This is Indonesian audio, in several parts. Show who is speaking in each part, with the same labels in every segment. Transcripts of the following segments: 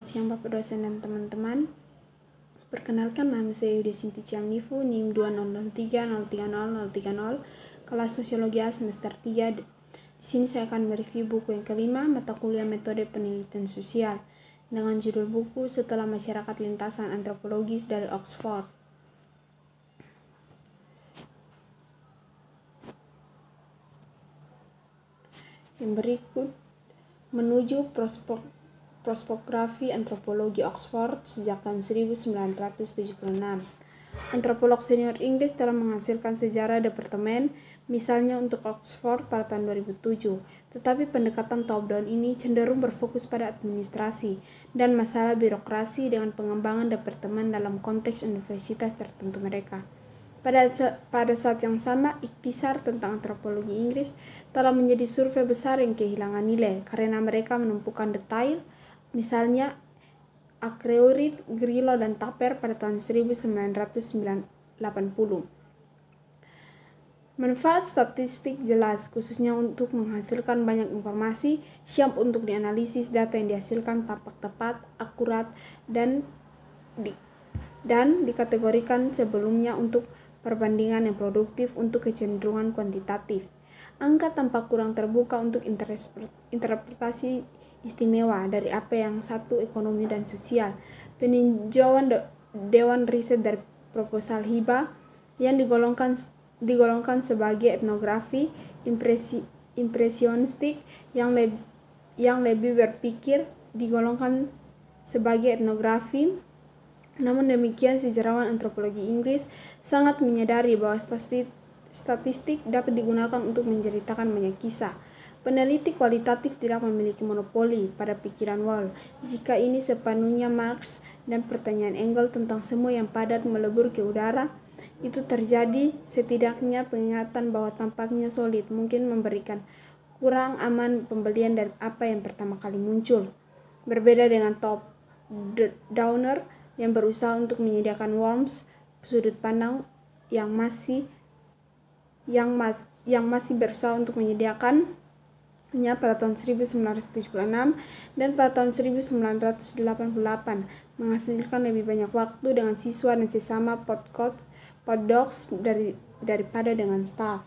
Speaker 1: siang Bapak dosen dan teman-teman. Perkenalkan nama saya Yudi Sinti Nifu, NIM 2003030030, kelas Sosiologi A semester 3. Di sini saya akan mereview buku yang kelima, mata kuliah metode penelitian sosial, dengan judul buku Setelah Masyarakat Lintasan Antropologis dari Oxford. Yang berikut, menuju prospek Prospografi Antropologi Oxford sejak tahun 1976. Antropolog senior Inggris telah menghasilkan sejarah departemen, misalnya untuk Oxford pada tahun 2007. Tetapi pendekatan top-down ini cenderung berfokus pada administrasi dan masalah birokrasi dengan pengembangan departemen dalam konteks universitas tertentu mereka. Pada, pada saat yang sama, ikhtisar tentang antropologi Inggris telah menjadi survei besar yang kehilangan nilai karena mereka menumpukan detail, misalnya Akreurit, Grillo, dan taper pada tahun 1980. Manfaat statistik jelas, khususnya untuk menghasilkan banyak informasi, siap untuk dianalisis data yang dihasilkan tampak tepat, akurat, dan di, dan dikategorikan sebelumnya untuk perbandingan yang produktif untuk kecenderungan kuantitatif. Angka tampak kurang terbuka untuk interpretasi istimewa dari apa yang satu ekonomi dan sosial. Peninjauan Dewan Riset dari proposal hibah yang digolongkan digolongkan sebagai etnografi impresi, impresionistik yang le, yang lebih berpikir digolongkan sebagai etnografi. Namun demikian sejarawan antropologi Inggris sangat menyadari bahwa statistik dapat digunakan untuk menceritakan banyak kisah. Peneliti kualitatif tidak memiliki monopoli pada pikiran Wall. Jika ini sepenuhnya Marx dan pertanyaan Engel tentang semua yang padat melebur ke udara, itu terjadi setidaknya pengingatan bahwa tampaknya solid mungkin memberikan kurang aman pembelian dari apa yang pertama kali muncul. Berbeda dengan top downer yang berusaha untuk menyediakan worms sudut pandang yang masih yang mas yang masih berusaha untuk menyediakan pada tahun 1976 dan pada tahun 1988 menghasilkan lebih banyak waktu dengan siswa dan sesama podcast poddocs dari, daripada dengan staff.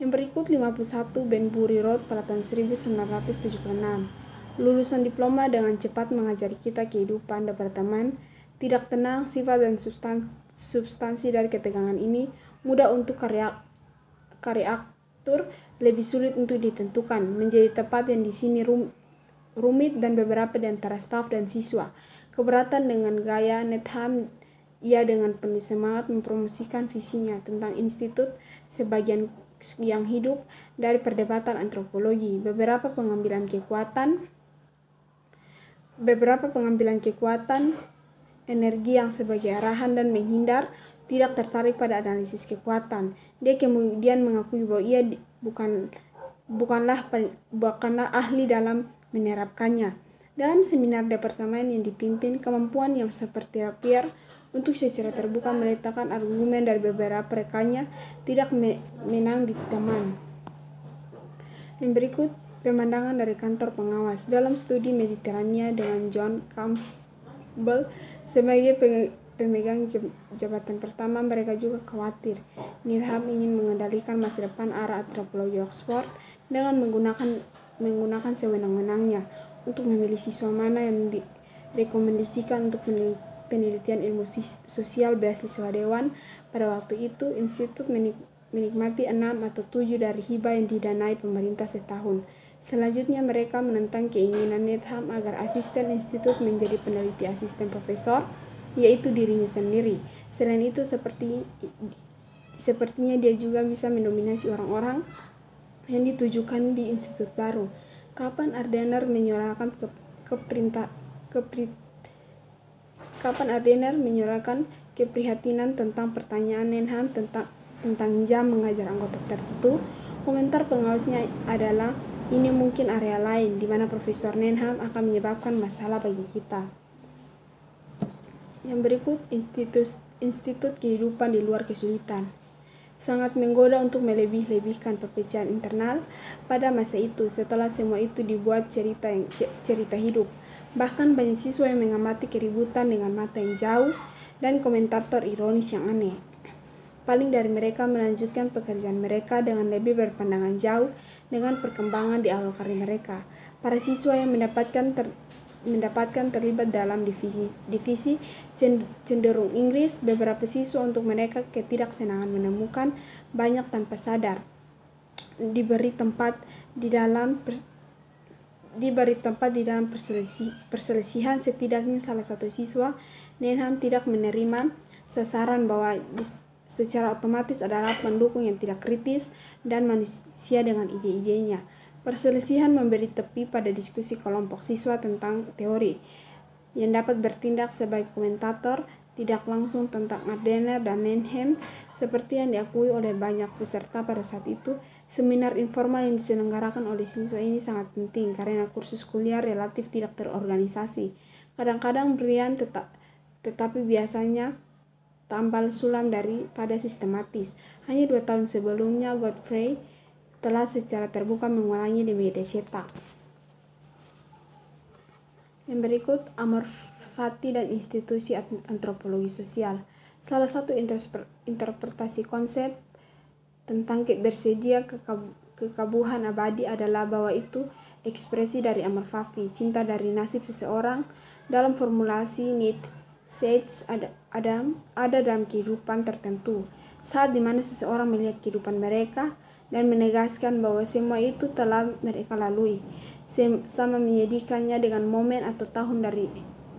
Speaker 1: Yang berikut 51 Buri Road pada tahun 1976. Lulusan diploma dengan cepat mengajari kita kehidupan dan berteman, tidak tenang, sifat dan substansi dari ketegangan ini mudah untuk karya karya struktur lebih sulit untuk ditentukan, menjadi tempat yang di sini rum rumit dan beberapa di antara staf dan siswa. Keberatan dengan gaya Netham ia dengan penuh semangat mempromosikan visinya tentang institut sebagian yang hidup dari perdebatan antropologi. Beberapa pengambilan kekuatan beberapa pengambilan kekuatan energi yang sebagai arahan dan menghindar tidak tertarik pada analisis kekuatan. Dia kemudian mengakui bahwa ia bukan bukanlah bukanlah ahli dalam menerapkannya. Dalam seminar departemen yang dipimpin, kemampuan yang seperti Pierre untuk secara terbuka meletakkan argumen dari beberapa rekannya tidak menang di teman. Dan berikut pemandangan dari kantor pengawas dalam studi Mediterania dengan John Campbell sebagai pemegang jabatan pertama mereka juga khawatir Nilham ingin mengendalikan masa depan arah antropologi Oxford dengan menggunakan menggunakan sewenang-wenangnya untuk memilih siswa mana yang direkomendasikan untuk penelitian ilmu sosial beasiswa dewan pada waktu itu institut menikmati enam atau tujuh dari hibah yang didanai pemerintah setahun. Selanjutnya mereka menentang keinginan Needham agar asisten institut menjadi peneliti asisten profesor yaitu dirinya sendiri. Selain itu seperti sepertinya dia juga bisa mendominasi orang-orang yang ditujukan di institut baru. Kapan Ardener menyuarakan ke, keperintah kepri, Kapan Ardener menyuarakan keprihatinan tentang pertanyaan Nenham tentang tentang jam mengajar anggota tertentu? Komentar pengawasnya adalah ini mungkin area lain di mana Profesor Nenham akan menyebabkan masalah bagi kita. Yang berikut, institut, institut kehidupan di luar kesulitan. Sangat menggoda untuk melebih-lebihkan perpecahan internal pada masa itu setelah semua itu dibuat cerita yang, cerita hidup. Bahkan banyak siswa yang mengamati keributan dengan mata yang jauh dan komentator ironis yang aneh. Paling dari mereka melanjutkan pekerjaan mereka dengan lebih berpandangan jauh dengan perkembangan di karir mereka. Para siswa yang mendapatkan ter mendapatkan terlibat dalam divisi, divisi cenderung Inggris, beberapa siswa untuk mereka ketidaksenangan menemukan banyak tanpa sadar diberi tempat di dalam pers- diberi tempat di dalam perselisih, perselisihan setidaknya salah satu siswa Nenham tidak menerima sasaran bahwa secara otomatis adalah pendukung yang tidak kritis dan manusia dengan ide-idenya. Perselisihan memberi tepi pada diskusi kelompok siswa tentang teori, yang dapat bertindak sebagai komentator tidak langsung tentang Ardenner dan Nenhem seperti yang diakui oleh banyak peserta pada saat itu. Seminar informal yang diselenggarakan oleh siswa ini sangat penting karena kursus kuliah relatif tidak terorganisasi. Kadang-kadang Brian tetap tetapi biasanya tambal sulam daripada sistematis. Hanya dua tahun sebelumnya, Godfrey telah secara terbuka mengulangi di media cetak. Yang berikut, Amor Fati dan Institusi Antropologi Sosial. Salah satu interpretasi konsep tentang bersedia kekabuhan abadi adalah bahwa itu ekspresi dari Amor Fati, cinta dari nasib seseorang dalam formulasi need Sage ada, ada, ada dalam kehidupan tertentu, saat dimana seseorang melihat kehidupan mereka, dan menegaskan bahwa semua itu telah mereka lalui sama menyedihkannya dengan momen atau tahun dari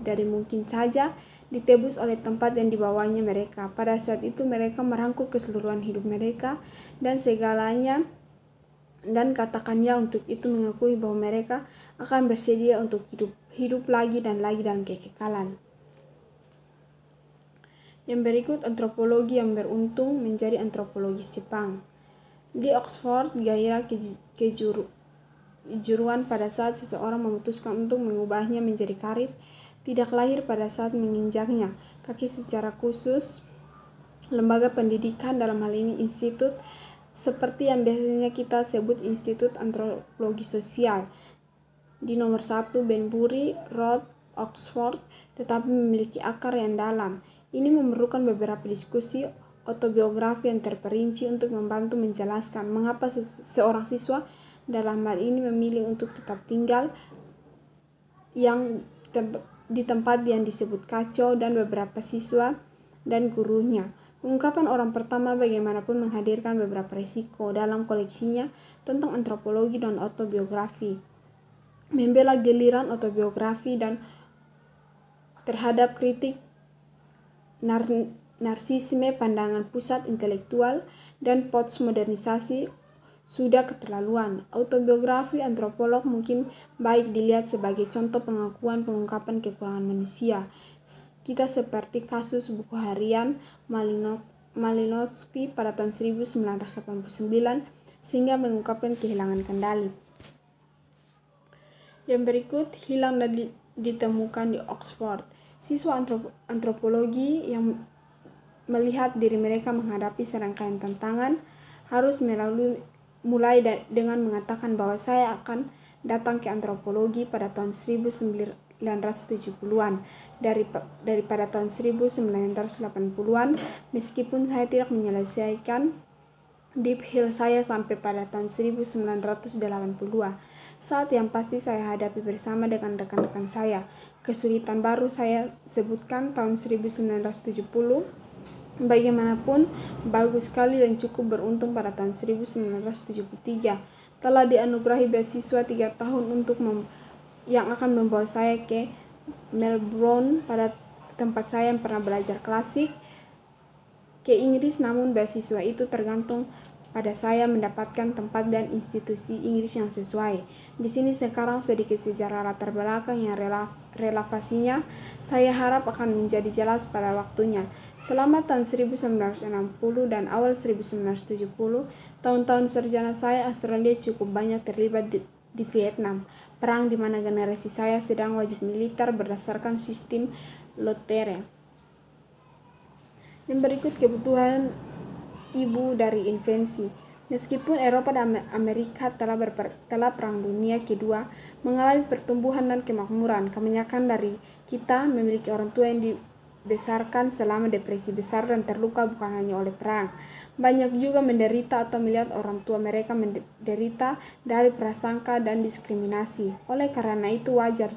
Speaker 1: dari mungkin saja ditebus oleh tempat yang dibawanya mereka. Pada saat itu mereka merangkul keseluruhan hidup mereka dan segalanya dan katakannya untuk itu mengakui bahwa mereka akan bersedia untuk hidup hidup lagi dan lagi dalam kekekalan. Yang berikut antropologi yang beruntung menjadi antropologi Jepang. Di Oxford, gairah kejuruan pada saat seseorang memutuskan untuk mengubahnya menjadi karir tidak lahir pada saat menginjaknya kaki secara khusus lembaga pendidikan dalam hal ini institut seperti yang biasanya kita sebut Institut Antropologi Sosial. Di nomor satu Benbury, Road, Oxford, tetapi memiliki akar yang dalam. Ini memerlukan beberapa diskusi otobiografi yang terperinci untuk membantu menjelaskan mengapa seorang siswa dalam hal ini memilih untuk tetap tinggal yang tem di tempat yang disebut kacau dan beberapa siswa dan gurunya. Ungkapan orang pertama bagaimanapun menghadirkan beberapa risiko dalam koleksinya tentang antropologi dan autobiografi. Membela geliran autobiografi dan terhadap kritik narsisme pandangan pusat intelektual, dan postmodernisasi sudah keterlaluan. Autobiografi antropolog mungkin baik dilihat sebagai contoh pengakuan pengungkapan kekurangan manusia. Kita seperti kasus buku harian Malinowski pada tahun 1989 sehingga mengungkapkan kehilangan kendali. Yang berikut hilang dan ditemukan di Oxford. Siswa antropologi yang melihat diri mereka menghadapi serangkaian tantangan, harus melalui mulai da- dengan mengatakan bahwa saya akan datang ke antropologi pada tahun 1970-an dari daripada tahun 1980-an meskipun saya tidak menyelesaikan deep hill saya sampai pada tahun 1982. Saat yang pasti saya hadapi bersama dengan rekan-rekan saya. Kesulitan baru saya sebutkan tahun 1970 Bagaimanapun, bagus sekali dan cukup beruntung pada tahun 1973 telah dianugerahi beasiswa tiga tahun untuk yang akan membawa saya ke Melbourne pada tempat saya yang pernah belajar klasik ke Inggris namun beasiswa itu tergantung pada saya mendapatkan tempat dan institusi Inggris yang sesuai. Di sini sekarang sedikit sejarah latar belakang yang rela relevasinya saya harap akan menjadi jelas pada waktunya. Selama tahun 1960 dan awal 1970, tahun-tahun serjana saya Australia cukup banyak terlibat di, di Vietnam, perang di mana generasi saya sedang wajib militer berdasarkan sistem lotere. Yang berikut kebutuhan ibu dari invensi. Meskipun Eropa dan Amerika telah, berper, telah Perang Dunia Kedua mengalami pertumbuhan dan kemakmuran, kebanyakan dari kita memiliki orang tua yang dibesarkan selama depresi besar dan terluka bukan hanya oleh perang. Banyak juga menderita atau melihat orang tua mereka menderita dari prasangka dan diskriminasi. Oleh karena itu wajar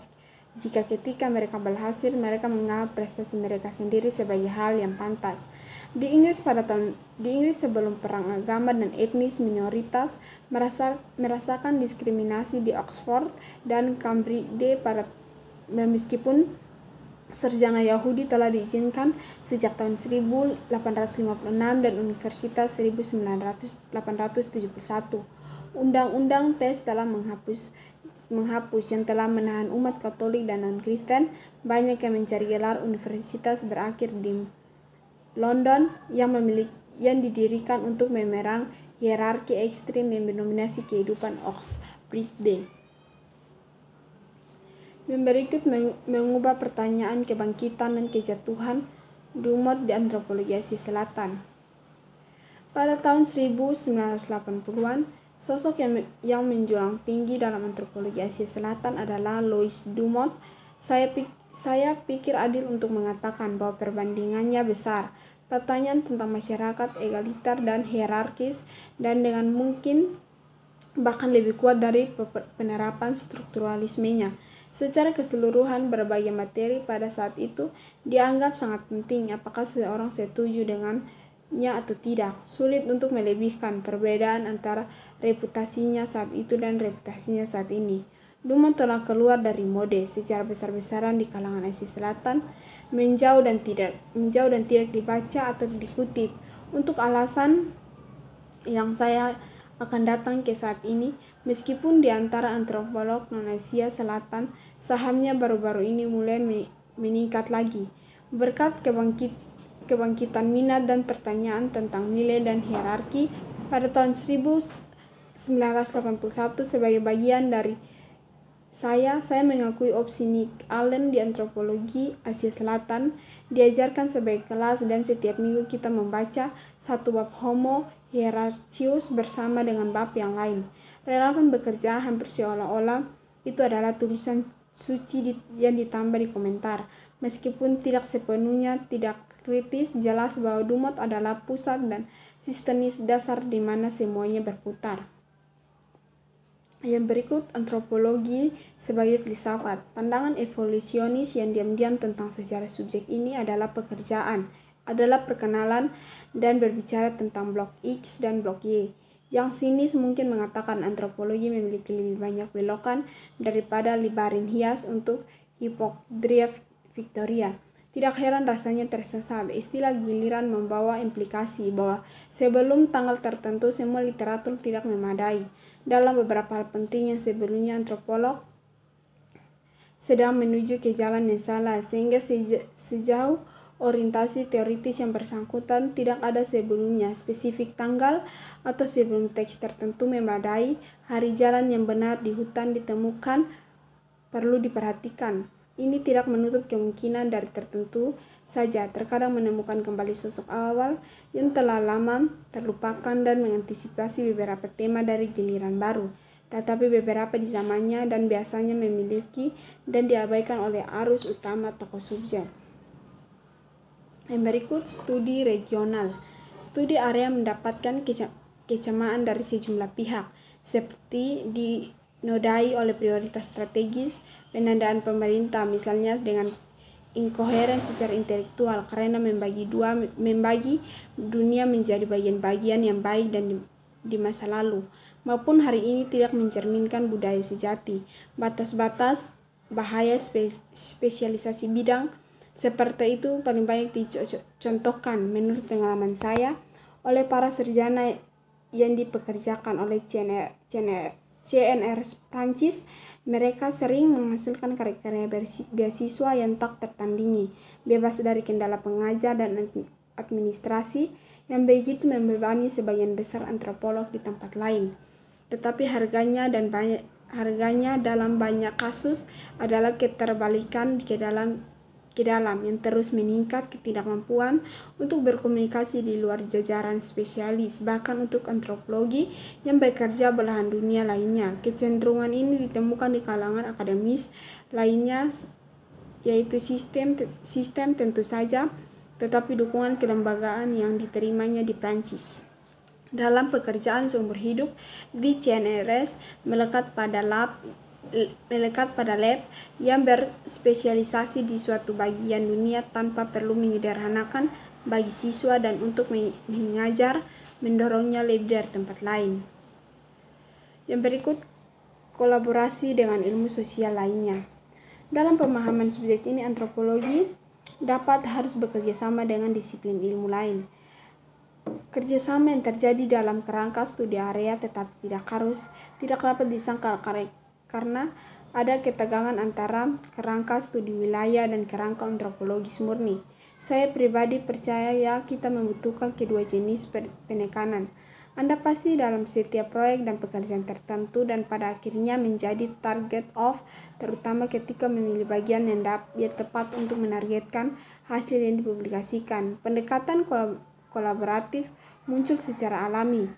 Speaker 1: jika ketika mereka berhasil, mereka menganggap prestasi mereka sendiri sebagai hal yang pantas. Di Inggris pada tahun di Inggris sebelum perang agama dan etnis minoritas merasa, merasakan diskriminasi di Oxford dan Cambridge pada dan meskipun Serjana Yahudi telah diizinkan sejak tahun 1856 dan Universitas 1871. Undang-undang tes telah menghapus menghapus yang telah menahan umat Katolik dan non-Kristen banyak yang mencari gelar universitas berakhir di London yang memiliki yang didirikan untuk memerang hierarki ekstrim yang mendominasi kehidupan Oxbridge, Day. mengubah pertanyaan kebangkitan dan kejatuhan Dumont di antropologi Asia Selatan. Pada tahun 1980-an, sosok yang, yang menjulang tinggi dalam antropologi Asia Selatan adalah Louis Dumont. Saya, saya pikir adil untuk mengatakan bahwa perbandingannya besar – pertanyaan tentang masyarakat egaliter dan hierarkis dan dengan mungkin bahkan lebih kuat dari penerapan strukturalismenya. Secara keseluruhan, berbagai materi pada saat itu dianggap sangat penting apakah seseorang setuju dengannya atau tidak. Sulit untuk melebihkan perbedaan antara reputasinya saat itu dan reputasinya saat ini. Duma telah keluar dari mode secara besar-besaran di kalangan Asia Selatan menjauh dan tidak menjauh dan tidak dibaca atau dikutip untuk alasan yang saya akan datang ke saat ini meskipun di antara antropolog non Asia Selatan sahamnya baru-baru ini mulai meningkat lagi berkat kebangkit kebangkitan minat dan pertanyaan tentang nilai dan hierarki pada tahun 1981 sebagai bagian dari saya, saya mengakui opsi Nick Allen di antropologi Asia Selatan, diajarkan sebagai kelas dan setiap minggu kita membaca satu bab homo hierarchius bersama dengan bab yang lain. Relawan bekerja hampir seolah-olah itu adalah tulisan suci yang ditambah di komentar. Meskipun tidak sepenuhnya tidak kritis, jelas bahwa Dumot adalah pusat dan sistemis dasar di mana semuanya berputar. Yang berikut, antropologi sebagai filsafat. Pandangan evolusionis yang diam-diam tentang sejarah subjek ini adalah pekerjaan, adalah perkenalan, dan berbicara tentang blok X dan blok Y. Yang sinis mungkin mengatakan antropologi memiliki lebih banyak belokan daripada libarin hias untuk hipokdria Victoria. Tidak heran rasanya tersesat, istilah giliran membawa implikasi bahwa sebelum tanggal tertentu semua literatur tidak memadai dalam beberapa hal penting yang sebelumnya antropolog sedang menuju ke jalan yang salah, sehingga sejauh orientasi teoritis yang bersangkutan tidak ada sebelumnya, spesifik tanggal atau sebelum teks tertentu memadai, hari jalan yang benar di hutan ditemukan perlu diperhatikan. Ini tidak menutup kemungkinan dari tertentu saja terkadang menemukan kembali sosok awal yang telah lama terlupakan dan mengantisipasi beberapa tema dari giliran baru, tetapi beberapa di zamannya dan biasanya memiliki dan diabaikan oleh arus utama tokoh subjek. Yang berikut studi regional. Studi area mendapatkan kecemaan dari sejumlah pihak, seperti di dinodai oleh prioritas strategis penandaan pemerintah misalnya dengan inkoheren secara intelektual karena membagi dua membagi dunia menjadi bagian-bagian yang baik dan di, di masa lalu maupun hari ini tidak mencerminkan budaya sejati batas-batas bahaya spe, spesialisasi bidang seperti itu paling banyak dicontohkan menurut pengalaman saya oleh para serjana yang dipekerjakan oleh CNR, e, CNR, CNR Prancis, mereka sering menghasilkan karya-karya beasiswa yang tak tertandingi, bebas dari kendala pengajar dan administrasi yang begitu membebani sebagian besar antropolog di tempat lain. Tetapi harganya dan banyak harganya dalam banyak kasus adalah keterbalikan di dalam ke dalam yang terus meningkat ketidakmampuan untuk berkomunikasi di luar jajaran spesialis, bahkan untuk antropologi yang bekerja belahan dunia lainnya. Kecenderungan ini ditemukan di kalangan akademis lainnya yaitu sistem sistem tentu saja tetapi dukungan kelembagaan yang diterimanya di Prancis. Dalam pekerjaan seumur hidup di CNRS melekat pada lab melekat pada lab yang berspesialisasi di suatu bagian dunia tanpa perlu menyederhanakan bagi siswa dan untuk mengajar mendorongnya lebih dari tempat lain. Yang berikut kolaborasi dengan ilmu sosial lainnya. Dalam pemahaman subjek ini antropologi dapat harus bekerja sama dengan disiplin ilmu lain. Kerjasama yang terjadi dalam kerangka studi area tetap tidak harus tidak dapat disangkal karena karena ada ketegangan antara kerangka studi wilayah dan kerangka antropologis murni. Saya pribadi percaya ya kita membutuhkan kedua jenis penekanan. Anda pasti dalam setiap proyek dan pekerjaan tertentu dan pada akhirnya menjadi target of, terutama ketika memilih bagian yang dapat tepat untuk menargetkan hasil yang dipublikasikan. Pendekatan kolaboratif muncul secara alami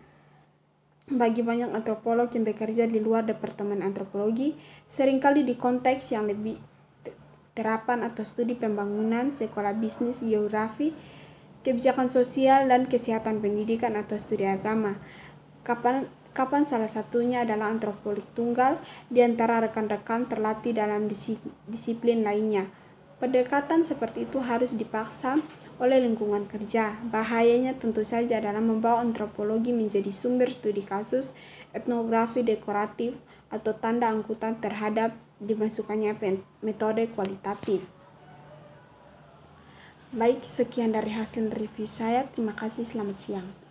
Speaker 1: bagi banyak antropolog yang bekerja di luar Departemen Antropologi, seringkali di konteks yang lebih terapan atau studi pembangunan, sekolah bisnis, geografi, kebijakan sosial, dan kesehatan pendidikan atau studi agama. Kapan, kapan salah satunya adalah antropolog tunggal di antara rekan-rekan terlatih dalam disiplin lainnya. Pendekatan seperti itu harus dipaksa oleh lingkungan kerja. Bahayanya tentu saja dalam membawa antropologi menjadi sumber studi kasus, etnografi dekoratif, atau tanda angkutan terhadap dimasukkannya metode kualitatif. Baik, sekian dari hasil review saya. Terima kasih, selamat siang.